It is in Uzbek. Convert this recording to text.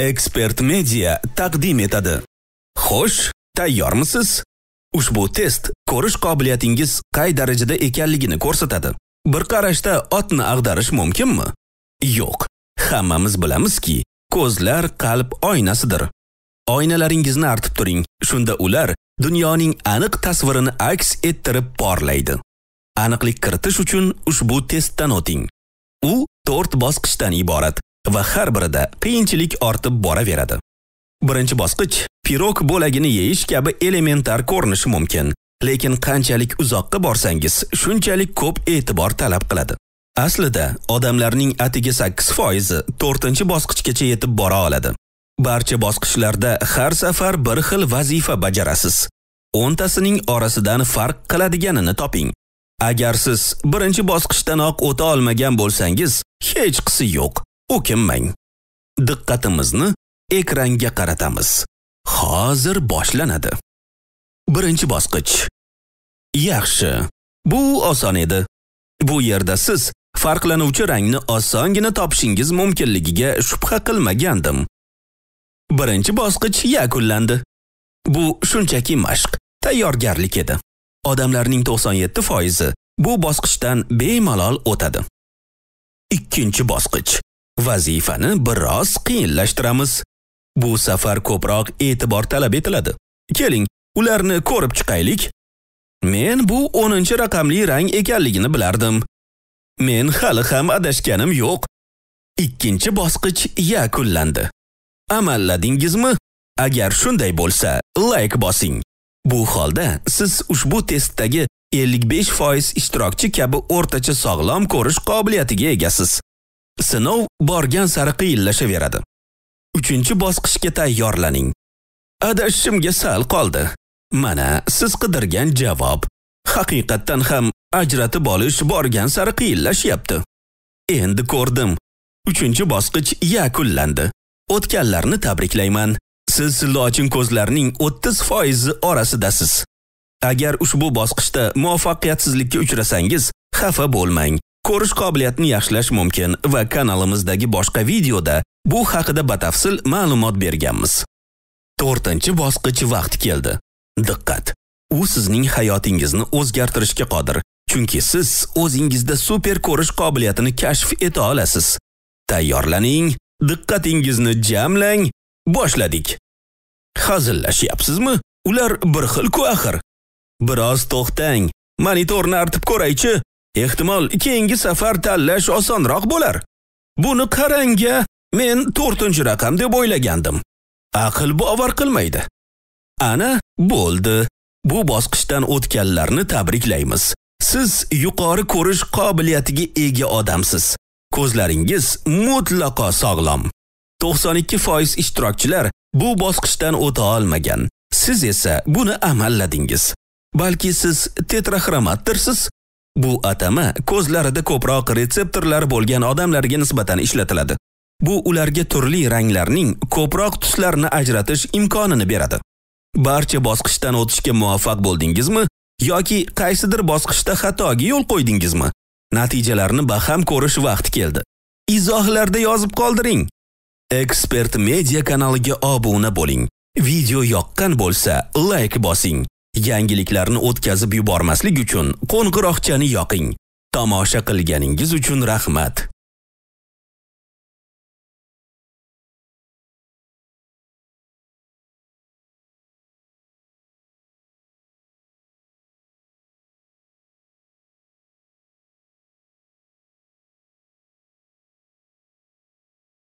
ekspert media taqdim etadi xo'sh tayyormisiz ushbu test ko'rish qobiliyatingiz qay darajada ekanligini ko'rsatadi bir qarashda otni ag'darish mumkinmi yo'q hammamiz bilamizki ko'zlar qalb oynasidir oynalaringizni artib turing shunda ular dunyoning aniq tasvirini aks ettirib porlaydi aniqlik kiritish uchun ushbu testdan o'ting u to'rt bosqichdan iborat va har birida qiyinchilik ortib boraveradi. Birinchi bosqich pirog bo'lagini yeyish kabi elementar ko'rinishi mumkin, lekin qanchalik uzoqqa borsangiz, shunchalik ko'p e'tibor talab qiladi. Aslida odamlarning atigi 8% 4-bosqichgacha chi yetib bora oladi. Barcha bosqichlarda har safar bir xil vazifa bajarasiz. 10tasining orasidan farq qiladiganini toping. Agar siz birinchi bosqichdanoq o'ta olmagan bo'lsangiz, hech qisi yo'q. o'kinmang diqqatimizni ekranga qaratamiz hozir boshlanadi birinchi bosqich yaxshi bu oson edi bu yerda siz farqlanuvchi rangni osongina topishingiz mumkinligiga shubha qilmagandim birinchi bosqich yakunlandi bu shunchaki mashq tayyorgarlik edi odamlarning 97 foizi bu bosqichdan bemalol o'tadi ikkinchi bosqich vazifani biroz qiyinlashtiramiz bu safar ko'proq e'tibor talab etiladi keling ularni ko'rib chiqaylik men bu 10 raqamli rang ekanligini bilardim men hali ham adashganim yo'q ikkinchi bosqich yakunlandi amalladingizmi agar shunday bo'lsa like bosing bu holda siz ushbu testdagi 55% ishtirokchi kabi o'rtacha sog'lom ko'rish qobiliyatiga egasiz Sinov borgan sari qiyinlashaveradi. 3-bosqichga tayyorlaning. Adashimga sal qoldi. Mana siz qidirgan javob. Haqiqatdan ham ajratib olish borgan sari qiyinlashyapti. Endi ko'rdim. 3-bosqich yakunlandi. O'tganlarni tabriklayman. Siz lochin ko'zlarning 30% orasidasiz. Agar ushbu bosqichda muvaffaqiyatsizlikka uchrasangiz, xafa bo'lmang. ko'rish qobiliyatini yaxshilash mumkin va kanalimizdagi boshqa videoda bu haqida batafsil ma'lumot berganmiz. 4-bosqich vaqti keldi. Diqqat. U sizning hayotingizni o'zgartirishga qodir, chunki siz o'zingizda super ko'rish qobiliyatini kashf eta olasiz. Tayyorlaning, diqqatingizni jamlang, boshladik. Hazillashyapsizmi? Ular bir xil-ku axir. Biroz to'xtang. Monitorni artib ko'raychi. Ehtimol keyingi safar tanlash osonroq bo'lar. Buni qaranga, men 4-raqam deb o'ylagandim. Aql bovar qilmaydi. Ana, bo'ldi. Bu bosqichdan o'tganlarni tabriklaymiz. Siz yuqori ko'rish qobiliyatiga ega odamsiz. Ko'zlaringiz mutlaqo sog'lom. 92% ishtirokchilar bu bosqichdan o'ta olmagan. Siz esa buni amalladingiz. Balki siz tetraxromatdirsiz Bu atama ko'zlarida ko'proq retseptorlar bo'lgan odamlarga nisbatan ishlatiladi. Bu ularga turli ranglarning ko'proq tuslarni ajratish imkonini beradi. Barcha bosqichdan o'tishga muvaffaq bo'ldingizmi yoki qaysidir bosqichda xatoga yo'l qo'ydingizmi? Natijalarni baham ko'rish vaqti keldi. Izohlarda yozib qoldiring. Ekspert media kanaliga obuna bo'ling. Video yoqqan bo'lsa, like bosing. Yangiliklarni o'tkazib yubormaslik uchun qo'ng'iroqchani yoqing. Tomosha qilganingiz uchun rahmat.